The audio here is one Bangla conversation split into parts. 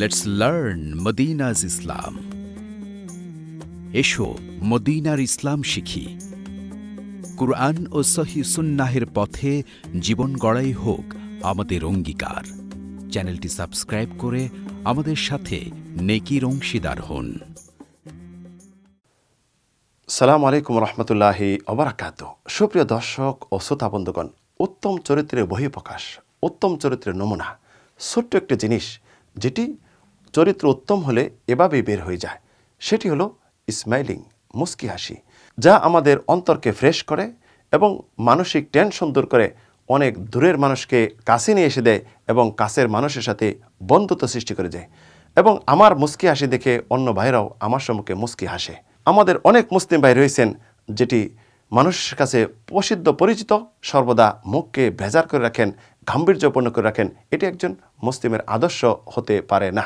লেটস লার্ন মদিনাজ ইসলাম এসো মদিনার ইসলাম শিখি কুরআন ও সহি সুন্নাহের পথে জীবন গড়াই হোক আমাদের অঙ্গীকার চ্যানেলটি সাবস্ক্রাইব করে আমাদের সাথে নেকির অংশীদার হন সালাম আলাইকুম রহমতুল্লাহি অবরাকাত সুপ্রিয় দর্শক ও শ্রোতা উত্তম চরিত্রের বহিঃপ্রকাশ উত্তম চরিত্রের নমুনা ছোট্ট একটি জিনিস যেটি চরিত্র উত্তম হলে এভাবেই বের হয়ে যায় সেটি হলো স্মাইলিং মুস্কি হাসি যা আমাদের অন্তরকে ফ্রেশ করে এবং মানসিক টেনশন দূর করে অনেক দূরের মানুষকে কাছে নিয়ে এসে দেয় এবং কাছের মানুষের সাথে বন্ধুত্ব সৃষ্টি করে যায় এবং আমার মুস্কি হাসি দেখে অন্য ভাইরাও আমার সম্মুখে মুস্কি হাসে আমাদের অনেক মুসলিম ভাই রয়েছেন যেটি মানুষের কাছে প্রসিদ্ধ পরিচিত সর্বদা মুখকে ভেজার করে রাখেন গাম্ভীর্যপূর্ণ করে রাখেন এটি একজন মুসলিমের আদর্শ হতে পারে না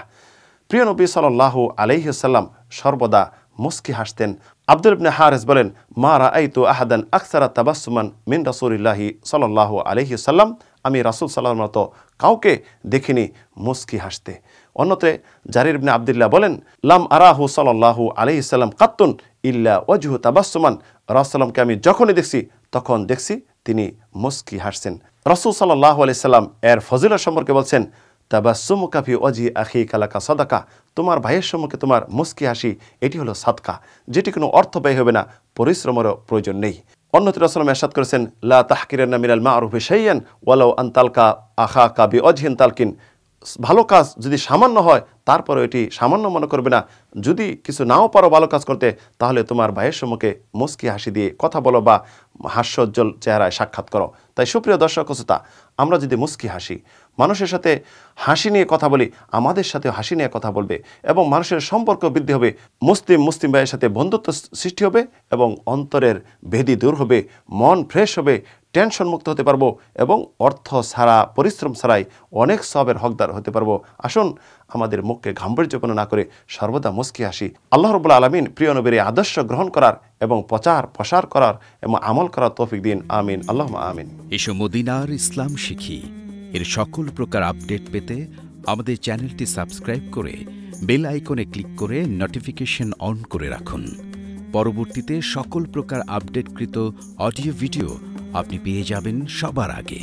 প্রিয় নবী সাল্লাহ আলহিসাল্লাম সর্বদা মুস্কি হাসতেন আব্দুল ইবনে হারেস বলেন মা রাআইতু আহাদান আকসারা তাবাসুমান মিন রাসুল্লাহি সাল্লাহ আলাইহি সাল্লাম আমি রাসূল সাল্লাল্লাহু মতো কাউকে দেখিনি মুস্কি হাসতে অন্যতে জারির ইবনে আবদুল্লাহ বলেন লাম আরাহু সাল্লাহু আলাইহি সাল্লাম কাত্তুন ইল্লা ওয়াজহু তাবাসুমান রাসাল্লামকে আমি যখনই দেখছি তখন দেখছি তিনি মুস্কি হাসছেন রসুল সাল্লাহ আলাইসাল্লাম এর ফজিলা সম্পর্কে বলছেন তাবাসুম কাফি অজি আখি কালাকা সদাকা তোমার ভাইয়ের সম্মুখে তোমার মুস্কি হাসি এটি হলো সাদকা যেটি কোনো অর্থ ব্যয় হবে না পরিশ্রমেরও প্রয়োজন নেই অন্যতির আসলাম এরশাদ করেছেন লা তাহকিরেন মিনাল মা আরুফি সাইয়ান ওয়ালাউ আন্তালকা আখা কাবি অজহিন তালকিন ভালো কাজ যদি সামান্য হয় তারপরে এটি সামান্য মনে করবে না যদি কিছু নাও পারো ভালো কাজ করতে তাহলে তোমার ভাইয়ের সম্মুখে মুস্কি হাসি দিয়ে কথা বলো বা হাস্যোজ্জ্বল চেহারায় সাক্ষাৎ করো তাই সুপ্রিয় দর্শক শ্রোতা আমরা যদি মুস্কি হাসি মানুষের সাথে হাসি নিয়ে কথা বলি আমাদের সাথে হাসি নিয়ে কথা বলবে এবং মানুষের সম্পর্ক বৃদ্ধি হবে মুসলিম মুসলিম ভাইয়ের সাথে বন্ধুত্ব সৃষ্টি হবে এবং অন্তরের ভেদি দূর হবে মন ফ্রেশ হবে টেনশন মুক্ত হতে পারবো এবং অর্থ ছাড়া পরিশ্রম ছাড়াই অনেক সবের হকদার হতে পারবো আসুন আমাদের মুখকে ঘাম্বর্যপন্ন না করে সর্বদা মুস্কি হাসি আল্লাহ রবুল্লা আলমিন প্রিয় নবীর আদর্শ গ্রহণ করার এবং প্রচার প্রসার করার এবং আমল করার তৌফিক দিন আমিন আল্লাহ আমিন এসো মদিনার ইসলাম শিখি এর সকল প্রকার আপডেট পেতে আমাদের চ্যানেলটি সাবস্ক্রাইব করে বেল আইকনে ক্লিক করে নোটিফিকেশন অন করে রাখুন পরবর্তীতে সকল প্রকার আপডেটকৃত অডিও ভিডিও আপনি পেয়ে যাবেন সবার আগে